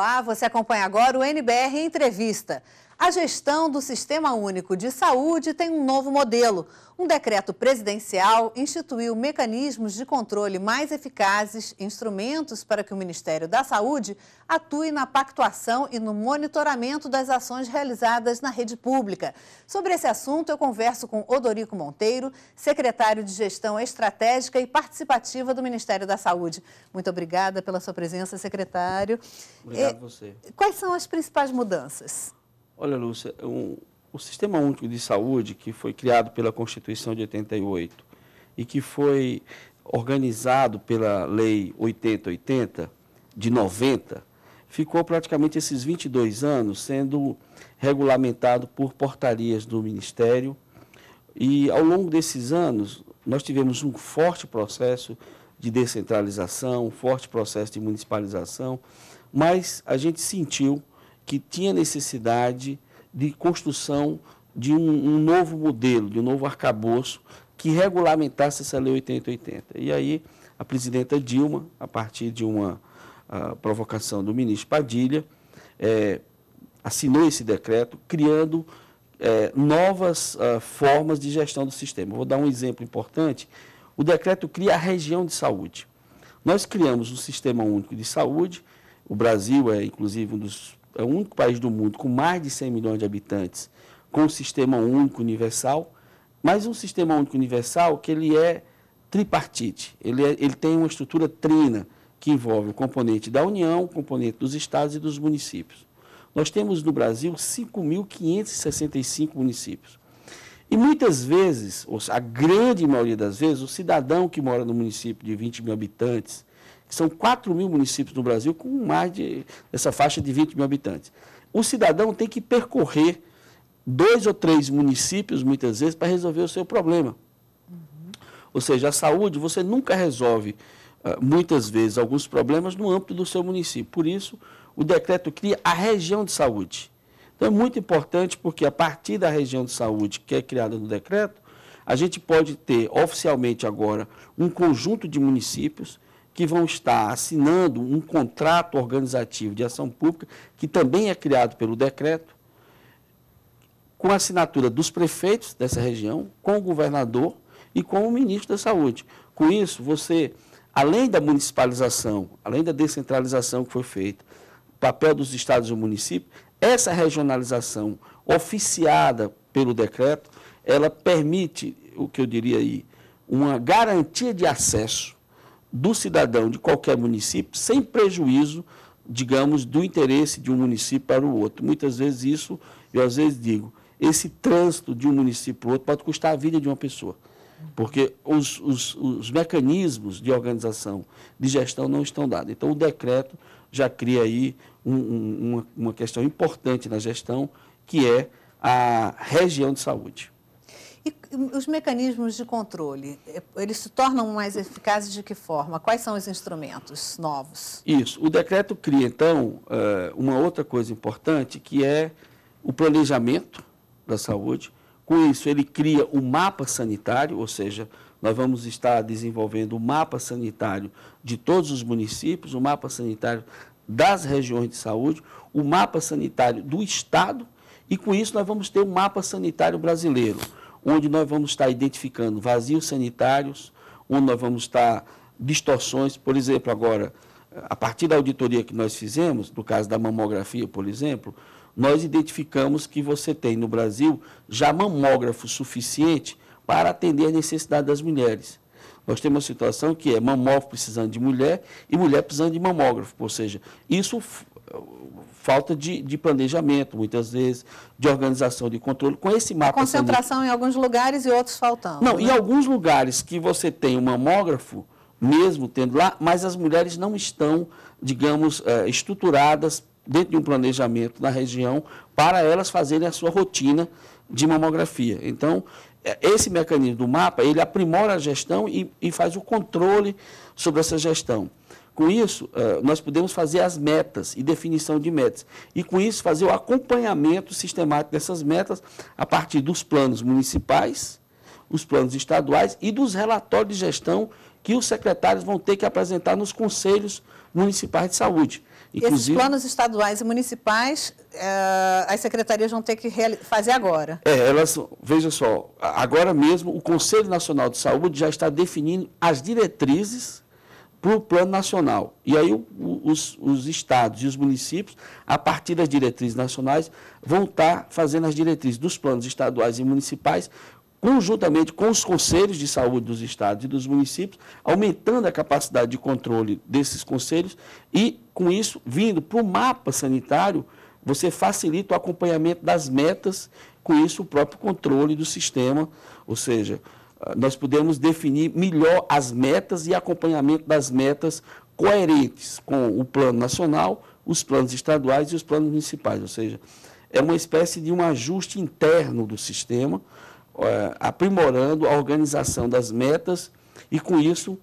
Olá, você acompanha agora o NBR Entrevista. A gestão do Sistema Único de Saúde tem um novo modelo. Um decreto presidencial instituiu mecanismos de controle mais eficazes, instrumentos para que o Ministério da Saúde atue na pactuação e no monitoramento das ações realizadas na rede pública. Sobre esse assunto, eu converso com Odorico Monteiro, secretário de Gestão Estratégica e Participativa do Ministério da Saúde. Muito obrigada pela sua presença, secretário. Obrigado a você. Quais são as principais mudanças? Olha, Lúcia, o Sistema Único de Saúde, que foi criado pela Constituição de 88 e que foi organizado pela Lei 8080, de 90, ficou praticamente esses 22 anos sendo regulamentado por portarias do Ministério. E, ao longo desses anos, nós tivemos um forte processo de descentralização, um forte processo de municipalização, mas a gente sentiu que tinha necessidade de construção de um, um novo modelo, de um novo arcabouço que regulamentasse essa lei 8080. E aí a presidenta Dilma, a partir de uma ah, provocação do ministro Padilha, é, assinou esse decreto criando é, novas ah, formas de gestão do sistema. Vou dar um exemplo importante. O decreto cria a região de saúde. Nós criamos um sistema único de saúde. O Brasil é, inclusive, um dos é o único país do mundo com mais de 100 milhões de habitantes com um sistema único universal, mas um sistema único universal que ele é tripartite. Ele, é, ele tem uma estrutura trina que envolve o componente da União, o componente dos estados e dos municípios. Nós temos no Brasil 5.565 municípios. E muitas vezes, a grande maioria das vezes, o cidadão que mora no município de 20 mil habitantes, são 4 mil municípios no Brasil com mais de essa faixa de 20 mil habitantes. O cidadão tem que percorrer dois ou três municípios, muitas vezes, para resolver o seu problema. Uhum. Ou seja, a saúde, você nunca resolve, ah, muitas vezes, alguns problemas no âmbito do seu município. Por isso, o decreto cria a região de saúde. Então, é muito importante porque, a partir da região de saúde que é criada no decreto, a gente pode ter oficialmente agora um conjunto de municípios que vão estar assinando um contrato organizativo de ação pública, que também é criado pelo decreto, com a assinatura dos prefeitos dessa região, com o governador e com o ministro da Saúde. Com isso, você, além da municipalização, além da descentralização que foi feita, papel dos estados e municípios essa regionalização oficiada pelo decreto, ela permite, o que eu diria aí, uma garantia de acesso do cidadão de qualquer município, sem prejuízo, digamos, do interesse de um município para o outro. Muitas vezes isso, eu às vezes digo, esse trânsito de um município para o outro pode custar a vida de uma pessoa, porque os, os, os mecanismos de organização, de gestão não estão dados. Então, o decreto já cria aí um, um, uma, uma questão importante na gestão, que é a região de saúde. E os mecanismos de controle, eh, eles se tornam mais eficazes de que forma? Quais são os instrumentos novos? Isso. O decreto cria, então, eh, uma outra coisa importante, que é o planejamento da saúde. Com isso, ele cria o um mapa sanitário, ou seja, nós vamos estar desenvolvendo o um mapa sanitário de todos os municípios, o um mapa sanitário das regiões de saúde, o mapa sanitário do Estado, e com isso nós vamos ter o mapa sanitário brasileiro onde nós vamos estar identificando vazios sanitários, onde nós vamos estar distorções, por exemplo, agora, a partir da auditoria que nós fizemos, no caso da mamografia, por exemplo, nós identificamos que você tem no Brasil já mamógrafo suficiente para atender a necessidade das mulheres. Nós temos uma situação que é mamógrafo precisando de mulher e mulher precisando de mamógrafo, ou seja, isso falta de, de, planejamento, muitas vezes, de organização, de controle, com esse mapa. A é concentração sanitário. em alguns lugares e outros faltando. Não, né? em alguns lugares que você tem um mamógrafo, mesmo tendo lá, mas as mulheres não estão, digamos, eh, estruturadas dentro de um planejamento na região para elas fazerem a sua rotina de mamografia. Então, eh, esse mecanismo do mapa, ele aprimora a gestão e, e faz o controle sobre essa gestão. Com isso, eh, nós podemos fazer as metas e definição de metas. E com isso, fazer o acompanhamento sistemático dessas metas a partir dos planos municipais, os planos estaduais e dos relatórios de gestão que os secretários vão ter que apresentar nos conselhos municipais de saúde. Inclusive, Esses planos estaduais e municipais, eh, as secretarias vão ter que fazer agora. É, elas, veja só, agora mesmo o Conselho Nacional de Saúde já está definindo as diretrizes para o plano nacional. E aí os, os, estados e os municípios, a partir das diretrizes nacionais, vão estar tá fazendo as diretrizes dos planos estaduais e municipais, conjuntamente com os conselhos de saúde dos estados e dos municípios, aumentando a capacidade de controle desses conselhos e, com isso, vindo para o mapa sanitário, você facilita o acompanhamento das metas, com isso, o próprio controle do sistema, ou seja, ah, nós podemos definir melhor as metas e acompanhamento das metas coerentes com o plano nacional, os planos estaduais e os planos municipais. Ou seja, é uma espécie de um ajuste interno do sistema, eh, aprimorando a organização das metas e, com isso,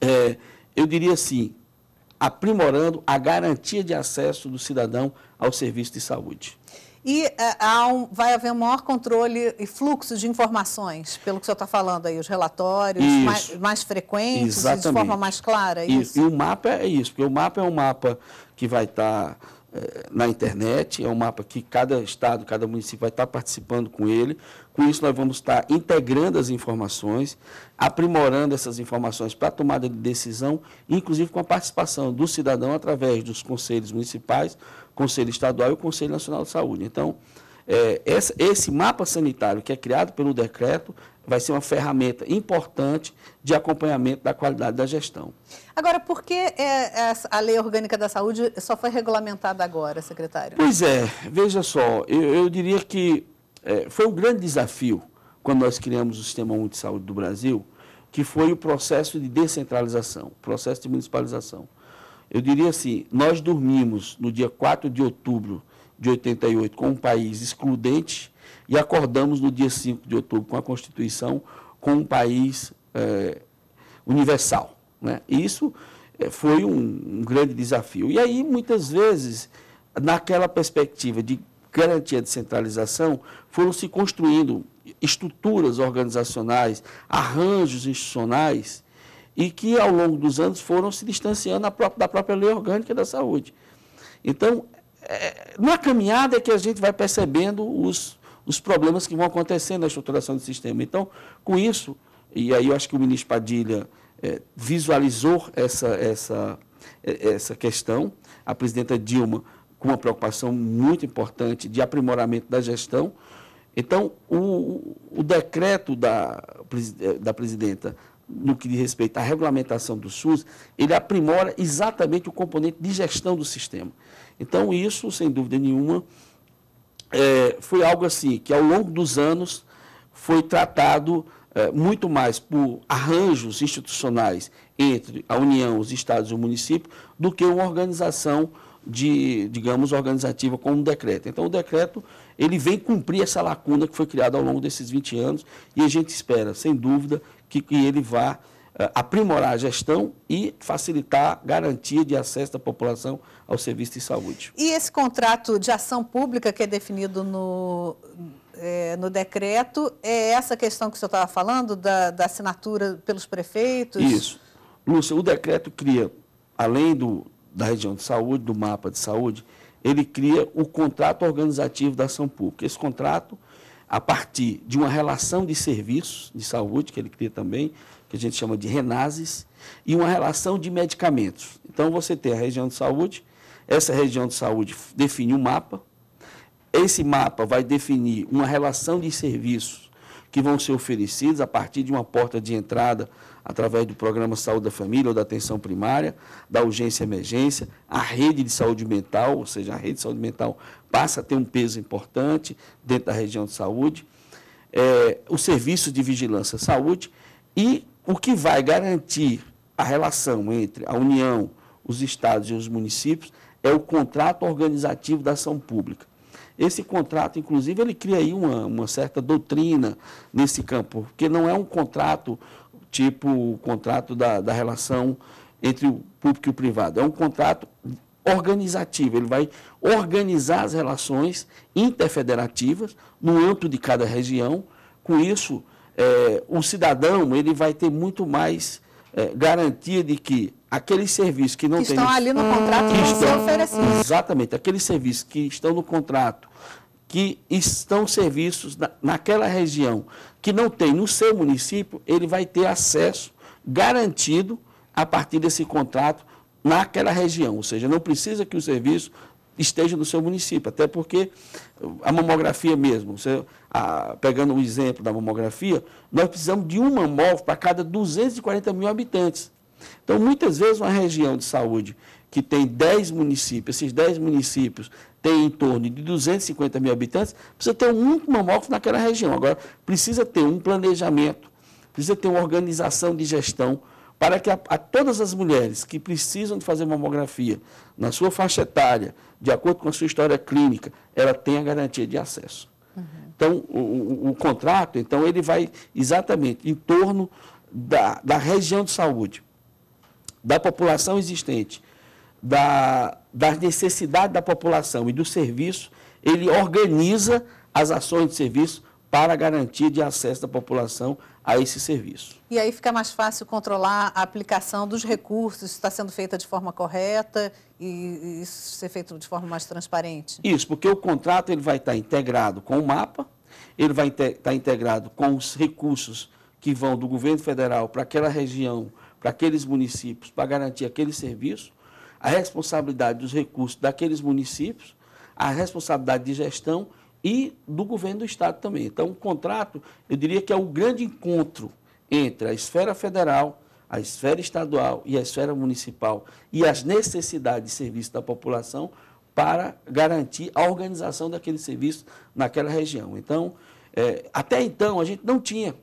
é, eu diria assim, aprimorando a garantia de acesso do cidadão ao serviço de saúde. E é, há um, vai haver um maior controle e fluxo de informações, pelo que o senhor está falando aí, os relatórios mais, mais, frequentes de forma mais clara. É isso. E, e, o mapa é isso, porque o mapa é um mapa que vai estar tá, é, na internet, é um mapa que cada estado, cada município vai estar tá participando com ele. Com isso, nós vamos estar tá integrando as informações, aprimorando essas informações para tomada de decisão, inclusive com a participação do cidadão através dos conselhos municipais Conselho Estadual e o Conselho Nacional de Saúde. Então, é, essa, esse mapa sanitário que é criado pelo decreto vai ser uma ferramenta importante de acompanhamento da qualidade da gestão. Agora, por que é, a Lei Orgânica da Saúde só foi regulamentada agora, secretário? Pois é, veja só, eu, eu diria que é, foi um grande desafio quando nós criamos o Sistema Único de Saúde do Brasil, que foi o processo de descentralização, processo de municipalização eu diria assim, nós dormimos no dia 4 de outubro de 88 com um país excludente e acordamos no dia 5 de outubro com a Constituição com um país é, universal. Né? Isso eh, foi um, um grande desafio. E aí, muitas vezes, naquela perspectiva de garantia de centralização, foram se construindo estruturas organizacionais, arranjos institucionais e que, ao longo dos anos, foram se distanciando da própria lei orgânica da saúde. Então, é, na caminhada é que a gente vai percebendo os, os problemas que vão acontecendo na estruturação do sistema. Então, com isso, e aí eu acho que o ministro Padilha é, visualizou essa, essa, é, essa questão, a presidenta Dilma com uma preocupação muito importante de aprimoramento da gestão. Então, o, o decreto da, da presidenta no que diz respeito à regulamentação do SUS, ele aprimora exatamente o componente de gestão do sistema. Então, isso, sem dúvida nenhuma, é, foi algo assim que, ao longo dos anos, foi tratado é, muito mais por arranjos institucionais entre a União, os Estados e o município, do que uma organização de, digamos, organizativa como um decreto. Então, o decreto ele vem cumprir essa lacuna que foi criada ao longo desses 20 anos e a gente espera, sem dúvida, que, que ele vá uh, aprimorar a gestão e facilitar a garantia de acesso da população ao serviço de saúde. E esse contrato de ação pública que é definido no, é, no decreto, é essa questão que o senhor estava falando, da, da assinatura pelos prefeitos? Isso. Lúcia, o decreto cria, além do, da região de saúde, do mapa de saúde, ele cria o contrato organizativo da ação pública. Esse contrato a partir de uma relação de serviços de saúde, que ele cria também, que a gente chama de RENASES, e uma relação de medicamentos. Então, você tem a região de saúde, essa região de saúde define um mapa, esse mapa vai definir uma relação de serviços que vão ser oferecidos a partir de uma porta de entrada através do programa Saúde da Família ou da Atenção Primária, da Urgência e Emergência, a rede de saúde mental, ou seja, a rede de saúde mental passa a ter um peso importante dentro da região de saúde, é, o serviço de vigilância à saúde e o que vai garantir a relação entre a União, os estados e os municípios é o contrato organizativo da ação pública. Esse contrato, inclusive, ele cria aí uma, uma certa doutrina nesse campo, porque não é um contrato tipo o contrato da, da relação entre o público e o privado. É um contrato organizativo, ele vai organizar as relações interfederativas no âmbito de cada região. Com isso, é, eh, o cidadão ele vai ter muito mais é, garantia de que aqueles serviços que não que estão ali no contrato ah, que vão estão, oferecidos. Exatamente, aqueles serviços que estão no contrato que estão serviços na, naquela região que não tem no seu município, ele vai ter acesso garantido a partir desse contrato naquela região. Ou seja, não precisa que o serviço esteja no seu município, até porque a mamografia mesmo, você, a, pegando o um exemplo da mamografia, nós precisamos de um mamógrafo para cada 240 mil habitantes. Então, muitas vezes, uma região de saúde que tem 10 municípios, esses 10 municípios tem em torno de 250 mil habitantes, precisa ter um único mamógrafo naquela região. Agora, precisa ter um planejamento, precisa ter uma organização de gestão para que a, a, todas as mulheres que precisam de fazer mamografia na sua faixa etária, de acordo com a sua história clínica, ela tenha garantia de acesso. Uhum. Então, o, o, o, contrato, então, ele vai exatamente em torno da, da região de saúde, da população existente, da, das necessidades da população e do serviço, ele organiza as ações de serviço para garantir de acesso da população a esse serviço. E aí fica mais fácil controlar a aplicação dos recursos, se está sendo feita de forma correta e isso ser feito de forma mais transparente? Isso, porque o contrato ele vai estar integrado com o mapa, ele vai estar tá integrado com os recursos que vão do governo federal para aquela região, para aqueles municípios, para garantir aquele serviço a responsabilidade dos recursos daqueles municípios, a responsabilidade de gestão e do governo do Estado também. Então, o contrato, eu diria que é o grande encontro entre a esfera federal, a esfera estadual e a esfera municipal e as necessidades de serviço da população para garantir a organização daquele serviço naquela região. Então, é, até então, a gente não tinha.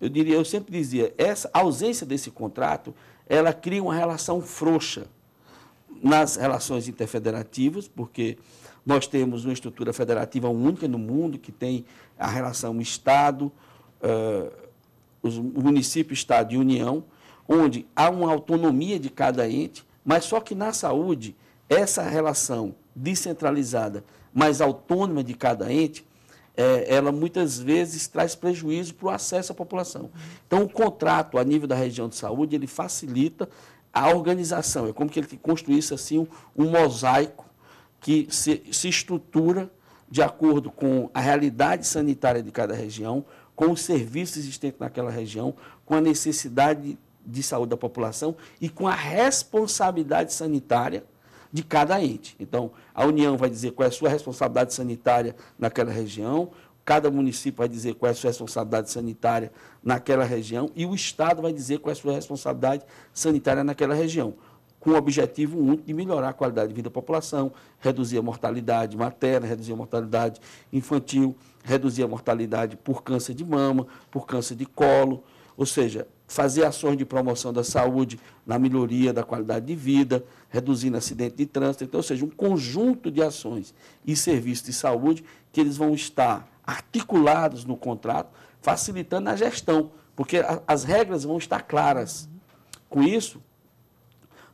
Eu diria, eu sempre dizia, essa ausência desse contrato, ela cria uma relação frouxa nas relações interfederativas, porque nós temos uma estrutura federativa única no mundo, que tem a relação Estado, uh, os, município, Estado e União, onde há uma autonomia de cada ente, mas só que na saúde, essa relação descentralizada, mas autônoma de cada ente, é, ela muitas vezes traz prejuízo para o acesso à população. Então, o contrato a nível da região de saúde, ele facilita a organização, é como que ele construísse assim um, um mosaico que se, se estrutura de acordo com a realidade sanitária de cada região, com os serviços existentes naquela região, com a necessidade de saúde da população e com a responsabilidade sanitária de cada ente. Então, a União vai dizer qual é a sua responsabilidade sanitária naquela região, Cada município vai dizer qual é a sua responsabilidade sanitária naquela região e o Estado vai dizer qual é a sua responsabilidade sanitária naquela região, com o objetivo único de melhorar a qualidade de vida da população, reduzir a mortalidade materna, reduzir a mortalidade infantil, reduzir a mortalidade por câncer de mama, por câncer de colo, ou seja, fazer ações de promoção da saúde na melhoria da qualidade de vida, reduzindo acidente de trânsito, então, ou seja, um conjunto de ações e serviços de saúde que eles vão estar articulados no contrato, facilitando a gestão, porque a, as regras vão estar claras. Com isso,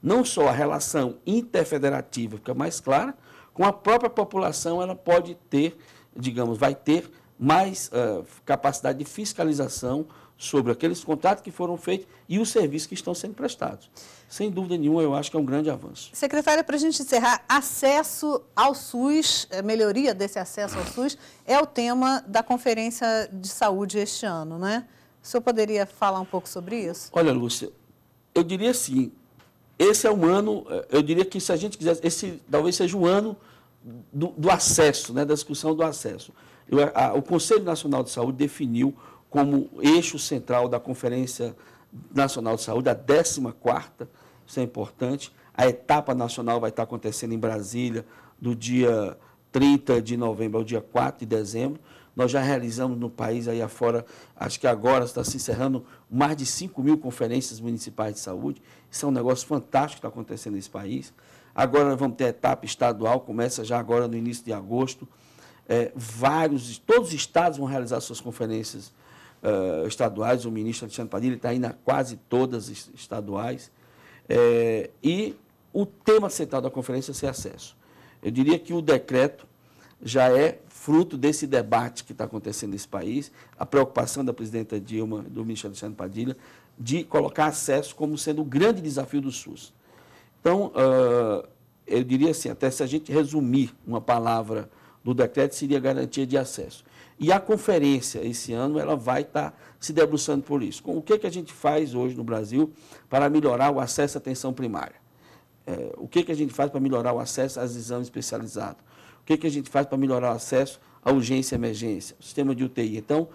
não só a relação interfederativa fica mais clara, com a própria população ela pode ter, digamos, vai ter mais uh, capacidade de fiscalização sobre aqueles contratos que foram feitos e os serviços que estão sendo prestados. Sem dúvida nenhuma, eu acho que é um grande avanço. Secretária, para a gente encerrar, acesso ao SUS, eh, melhoria desse acesso ao SUS, é o tema da Conferência de Saúde este ano, não é? O senhor poderia falar um pouco sobre isso? Olha, Lúcia, eu diria assim, esse é um ano, eh, eu diria que se a gente quisesse, esse talvez seja o um ano do, do, acesso, né, da discussão do acesso. Eu, a, o Conselho Nacional de Saúde definiu como eixo central da Conferência Nacional de Saúde, a 14 isso é importante. A etapa nacional vai estar acontecendo em Brasília do dia 30 de novembro ao dia 4 de dezembro. Nós já realizamos no país aí afora, acho que agora está se encerrando mais de 5 mil conferências municipais de saúde. Isso é um negócio fantástico que está acontecendo nesse país. Agora vamos ter a etapa estadual, começa já agora no início de agosto. É, vários, todos os estados vão realizar suas conferências uh, estaduais, o ministro Alexandre Padilha está ainda quase todas estaduais, é, e o tema central da conferência é ser acesso. Eu diria que o decreto já é fruto desse debate que está acontecendo nesse país, a preocupação da presidenta Dilma, do ministro Alexandre Padilha, de colocar acesso como sendo o grande desafio do SUS. Então, uh, eu diria assim, até se a gente resumir uma palavra do decreto, seria garantia de acesso. E a conferência, esse ano, ela vai estar tá se debruçando por isso. Com o que, que a gente faz hoje no Brasil para melhorar o acesso à atenção primária? É, o que, que a gente faz para melhorar o acesso aos exames especializados? O que, que a gente faz para melhorar o acesso à urgência e emergência? Sistema de UTI. Então,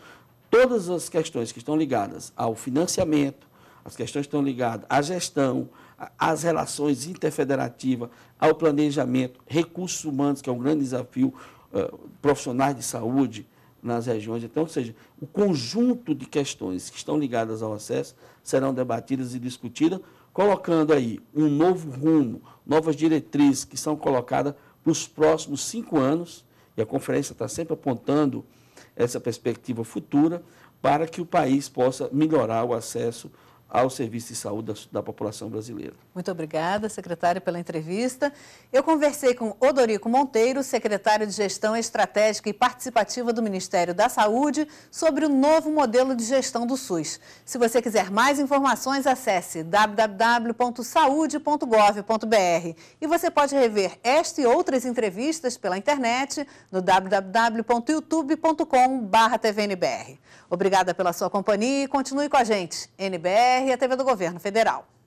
todas as questões que estão ligadas ao financiamento, as questões que estão ligadas à gestão, às relações interfederativas, ao planejamento, recursos humanos, que é um grande desafio, uh, profissionais de saúde, nas regiões. Então, ou seja, o conjunto de questões que estão ligadas ao acesso serão debatidas e discutidas, colocando aí um novo rumo, novas diretrizes que são colocadas para os próximos cinco anos, e a conferência está sempre apontando essa perspectiva futura, para que o país possa melhorar o acesso ao serviço de saúde da, da, população brasileira. Muito obrigada, secretário, pela entrevista. Eu conversei com Odorico Monteiro, secretário de Gestão Estratégica e Participativa do Ministério da Saúde, sobre o novo modelo de gestão do SUS. Se você quiser mais informações, acesse www.saude.gov.br e você pode rever esta e outras entrevistas pela internet no wwwyoutubecom Obrigada pela sua companhia e continue com a gente. NBR e a TV do Governo Federal.